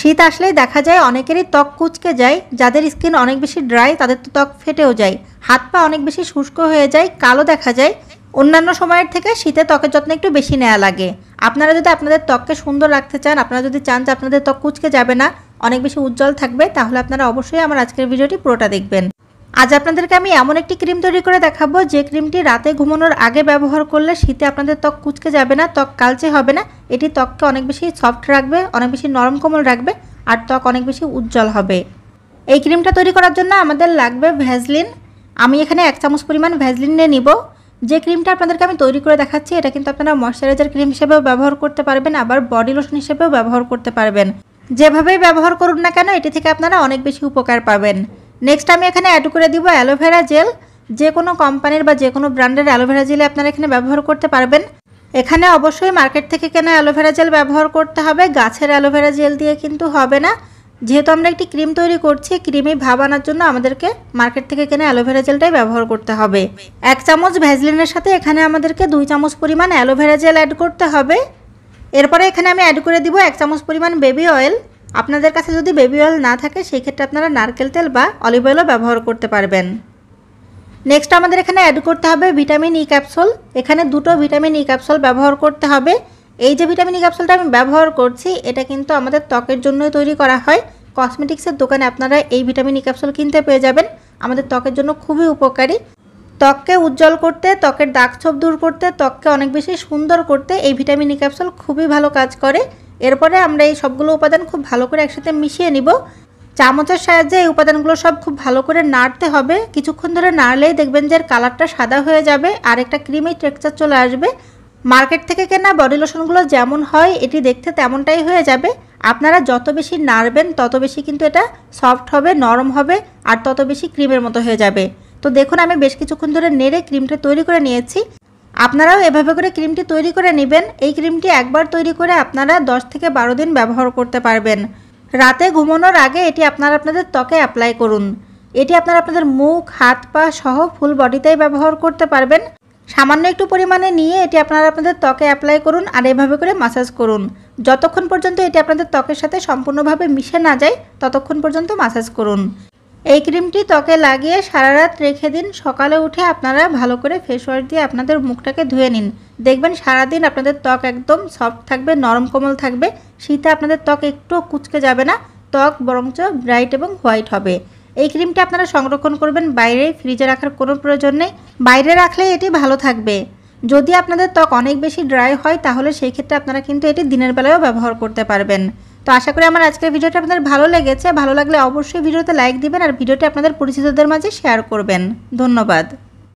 শীত আসলেই দেখা যায় অনেকেরই ত্বক কুচকে যায় যাদের স্কিন অনেক বেশি ড্রাই তাদের তো ত্বক ফেটেও যায় হাত পা অনেক বেশি শুষ্ক হয়ে যায় কালো দেখা যায় অন্যান্য সময়ের থেকে শীতে ত্বকের যত্ন একটু বেশি নেওয়া লাগে আপনারা যদি আপনাদের ত্বককে সুন্দর রাখতে চান আপনারা যদি চান যে আপনাদের ত্বক কুচকে যাবে না অনেক বেশি উজ্জ্বল থাকবে তাহলে আপনারা অবশ্যই আমার আজকের ভিডিওটি পুরোটা দেখবেন আজ আপনাদেরকে আমি এমন একটি ক্রিম তৈরি করে দেখাবো যে ক্রিমটি রাতে ঘুমানোর আগে ব্যবহার করলে শীতে আপনাদের ত্বক কুচকে যাবে না ত্বক কালচে হবে না এটি ত্বককে অনেক বেশি সফট রাখবে অনেক বেশি নরম কোমল রাখবে আর ত্বক অনেক বেশি উজ্জ্বল হবে এই ক্রিমটা তৈরি করার জন্য আমাদের লাগবে ভ্যাজলিন আমি এখানে এক চামচ পরিমাণ ভ্যাজলিন নিয়ে নিব যে ক্রিমটা আপনাদেরকে আমি তৈরি করে দেখাচ্ছি এটা কিন্তু আপনারা ময়শ্চারাইজার ক্রিম হিসেবেও ব্যবহার করতে পারবেন আবার বডি লোশন হিসেবেও ব্যবহার করতে পারবেন যেভাবেই ব্যবহার করুন না কেন এটি থেকে আপনারা অনেক বেশি উপকার পাবেন নেক্সট আমি এখানে অ্যাড করে দিব অ্যালোভেরা জেল যে কোনো কোম্পানির বা যে কোনো ব্র্যান্ডের অ্যালোভেরা জেল আপনারা এখানে ব্যবহার করতে পারবেন এখানে অবশ্যই মার্কেট থেকে কেনা অ্যালোভেরা জেল ব্যবহার করতে হবে গাছের অ্যালোভেরা জেল দিয়ে কিন্তু হবে না যেহেতু আমরা একটি ক্রিম তৈরি করছি ক্রিমে ভাব আনার জন্য আমাদেরকে মার্কেট থেকে কেনা অ্যালোভেরা জেলটাই ব্যবহার করতে হবে এক চামচ ভ্যাজলিনের সাথে এখানে আমাদেরকে দুই চামচ পরিমাণ অ্যালোভেরা জেল অ্যাড করতে হবে এরপরে এখানে আমি অ্যাড করে দিব এক চামচ পরিমাণ বেবি অয়েল আপনাদের কাছে যদি বেবি অয়েল না থাকে সেই ক্ষেত্রে আপনারা নারকেল তেল বা অলিভ অয়েলও ব্যবহার করতে পারবেন নেক্সট আমাদের এখানে অ্যাড করতে হবে ভিটামিন ই ক্যাপসুল এখানে দুটো ভিটামিন ই ক্যাপসুল ব্যবহার করতে হবে এই যে ভিটামিন ই ক্যাপসুলটা আমি ব্যবহার করছি এটা কিন্তু আমাদের ত্বকের জন্যই তৈরি করা হয় কসমেটিক্সের দোকানে আপনারা এই ভিটামিন ই ক্যাপসুল কিনতে পেয়ে যাবেন আমাদের ত্বকের জন্য খুবই উপকারী ত্বককে উজ্জ্বল করতে ত্বকের দাগ ছোপ দূর করতে ত্বককে অনেক বেশি সুন্দর করতে এই ভিটামিন ই ক্যাপসুল খুবই ভালো কাজ করে এরপরে আমরা এই সবগুলো উপাদান খুব ভালো করে একসাথে মিশিয়ে নিব চামচের সাহায্যে এই উপাদানগুলো সব খুব ভালো করে নাড়তে হবে কিছুক্ষণ ধরে নাড়লেই দেখবেন যে কালারটা সাদা হয়ে যাবে আর একটা ক্রিমি টেক্সচার চলে আসবে মার্কেট থেকে কেনা বডি লোশনগুলো যেমন হয় এটি দেখতে তেমনটাই হয়ে যাবে আপনারা যত বেশি নাড়বেন তত বেশি কিন্তু এটা সফট হবে নরম হবে আর তত বেশি ক্রিমের মতো হয়ে যাবে তো দেখুন আমি বেশ কিছুক্ষণ ধরে নেড়ে ক্রিমটা তৈরি করে নিয়েছি আপনারাও এভাবে করে ক্রিমটি তৈরি করে নেবেন এই ক্রিমটি একবার তৈরি করে আপনারা 10 থেকে বারো দিন ব্যবহার করতে পারবেন রাতে ঘুমানোর আগে এটি আপনারা আপনাদের ত্বকে অ্যাপ্লাই করুন এটি আপনারা আপনাদের মুখ হাত পা সহ ফুল বডিতেই ব্যবহার করতে পারবেন সামান্য একটু পরিমাণে নিয়ে এটি আপনারা আপনাদের ত্বকে অ্যাপ্লাই করুন আর এভাবে করে মাসাজ করুন যতক্ষণ পর্যন্ত এটি আপনাদের ত্বকের সাথে সম্পূর্ণভাবে মিশে না যায় ততক্ষণ পর্যন্ত মাসাজ করুন এই ক্রিমটি ত্বকে লাগিয়ে সারা রাত রেখে দিন সকালে উঠে আপনারা ভালো করে ফেসওয়াশ দিয়ে আপনাদের মুখটাকে ধুয়ে নিন দেখবেন সারাদিন আপনাদের ত্বক একদম সফট থাকবে নরম কোমল থাকবে শীতে আপনাদের ত্বক একটু কুচকে যাবে না ত্বক বরঞ্চ ব্রাইট এবং হোয়াইট হবে এই ক্রিমটি আপনারা সংরক্ষণ করবেন বাইরে ফ্রিজে রাখার কোনো প্রয়োজন নেই বাইরে রাখলে এটি ভালো থাকবে যদি আপনাদের ত্বক অনেক বেশি ড্রাই হয় তাহলে সেই ক্ষেত্রে আপনারা কিন্তু এটি দিনের বেলায়ও ব্যবহার করতে পারবেন তো আশা করি আমার আজকের ভিডিওটা আপনাদের ভালো লেগেছে ভালো লাগলে অবশ্যই ভিডিওতে লাইক দিবেন আর ভিডিওটি আপনাদের পরিচিতদের মাঝে শেয়ার করবেন ধন্যবাদ